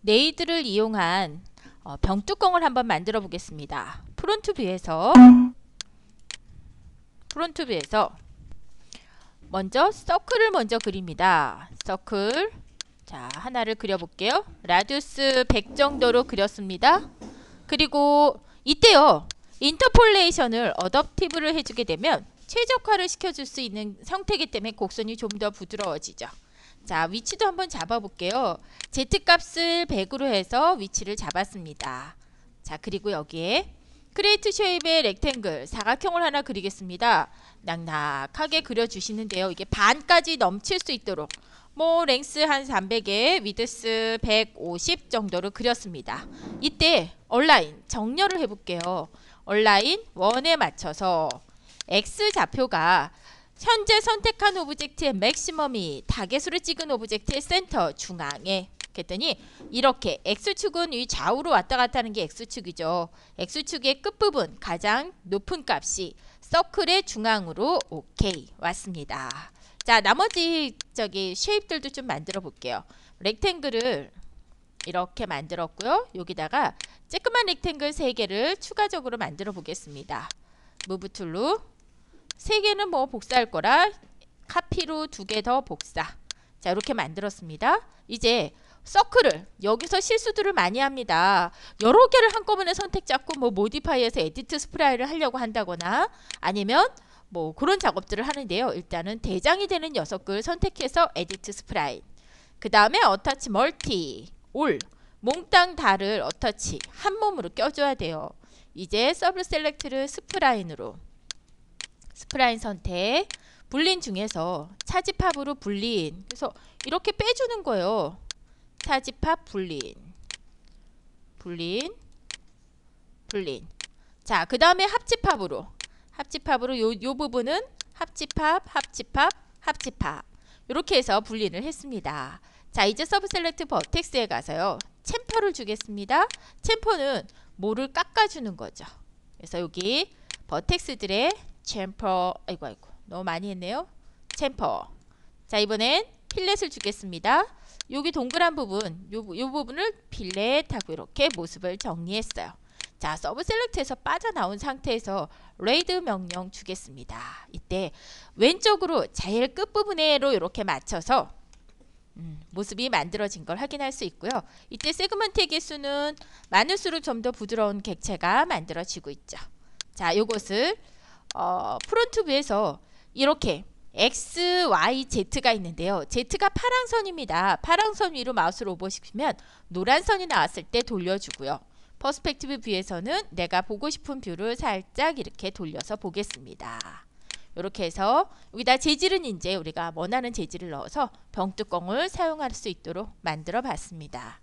네이드를 이용한 어, 병뚜껑을 한번 만들어 보겠습니다. 프론트 뷰에서 프론트 뷰에서 먼저 서클을 먼저 그립니다. 서클 자 하나를 그려볼게요. 라디우스 100 정도로 그렸습니다. 그리고 이때요. 인터폴레이션을 어댑티브를 해주게 되면 최적화를 시켜줄 수 있는 상태이기 때문에 곡선이 좀 더 부드러워지죠. 자 위치도 한번 잡아볼게요. Z값을 100으로 해서 위치를 잡았습니다. 자 그리고 여기에 크레이트 쉐입의 렉탱글 사각형을 하나 그리겠습니다. 낙낙하게 그려주시는데요. 이게 반까지 넘칠 수 있도록 뭐 랭스 한 300에 위드스 150 정도로 그렸습니다. 이때 얼라인 정렬을 해볼게요. 얼라인 1에 맞춰서 X 좌표가 현재 선택한 오브젝트의 맥시멈이 다계수를 찍은 오브젝트의 센터 중앙에 했더니 이렇게 x축은 이 좌우로 왔다 갔다 하는 게 x축이죠. x축의 끝부분 가장 높은 값이 서클의 중앙으로 오케이 왔습니다. 자 나머지 저기 쉐입들도 좀 만들어 볼게요. 렉탱글을 이렇게 만들었고요. 여기다가 쬐끄만 렉탱글 3개를 추가적으로 만들어 보겠습니다. 무브 툴로 세 개는 뭐 복사할 거라 카피로 두 개 더 복사 자 이렇게 만들었습니다 이제 서클을 여기서 실수들을 많이 합니다 여러 개를 한꺼번에 선택 잡고 뭐 모디파이에서 에디트 스프라이를 하려고 한다거나 아니면 뭐 그런 작업들을 하는데요 일단은 대장이 되는 녀석을 선택해서 에디트 스프라이 그 다음에 어터치 멀티 올 몽땅 다를 어터치한 몸으로 껴줘야 돼요 이제 서브 셀렉트를 스프라인으로 스프라인 선택 불린 중에서 차집합으로 불린 그래서 이렇게 빼주는 거예요 차집합 불린 불린 불린 자 그 다음에 합집합으로 합집합으로 요, 요 부분은 합집합 합집합 합집합 이렇게 해서 불린을 했습니다 자 이제 서브 셀렉트 버텍스에 가서요 챔퍼를 주겠습니다 챔퍼는 모를 깎아주는 거죠 그래서 여기 버텍스들의 챔퍼 아이고 아이고 너무 많이 했네요 챔퍼 자 이번엔 필렛을 주겠습니다 여기 동그란 부분 요, 요 부분을 필렛하고 이렇게 모습을 정리했어요 자 서브 셀렉트에서 빠져나온 상태에서 레이드 명령 주겠습니다 이때 왼쪽으로 제일 끝부분으로 이렇게 맞춰서 음, 모습이 만들어진 걸 확인할 수 있고요 이때 세그먼트의 개수는 많을수록 좀 더 부드러운 객체가 만들어지고 있죠 자 요것을 어, 프론트뷰에서 이렇게 X, Y, Z가 있는데요. Z가 파랑선입니다. 파랑선 위로 마우스를 오버시키면 노란선이 나왔을 때 돌려주고요. 퍼스펙티브 뷰에서는 내가 보고 싶은 뷰를 살짝 이렇게 돌려서 보겠습니다. 이렇게 해서 여기다 재질은 이제 우리가 원하는 재질을 넣어서 병뚜껑을 사용할 수 있도록 만들어 봤습니다.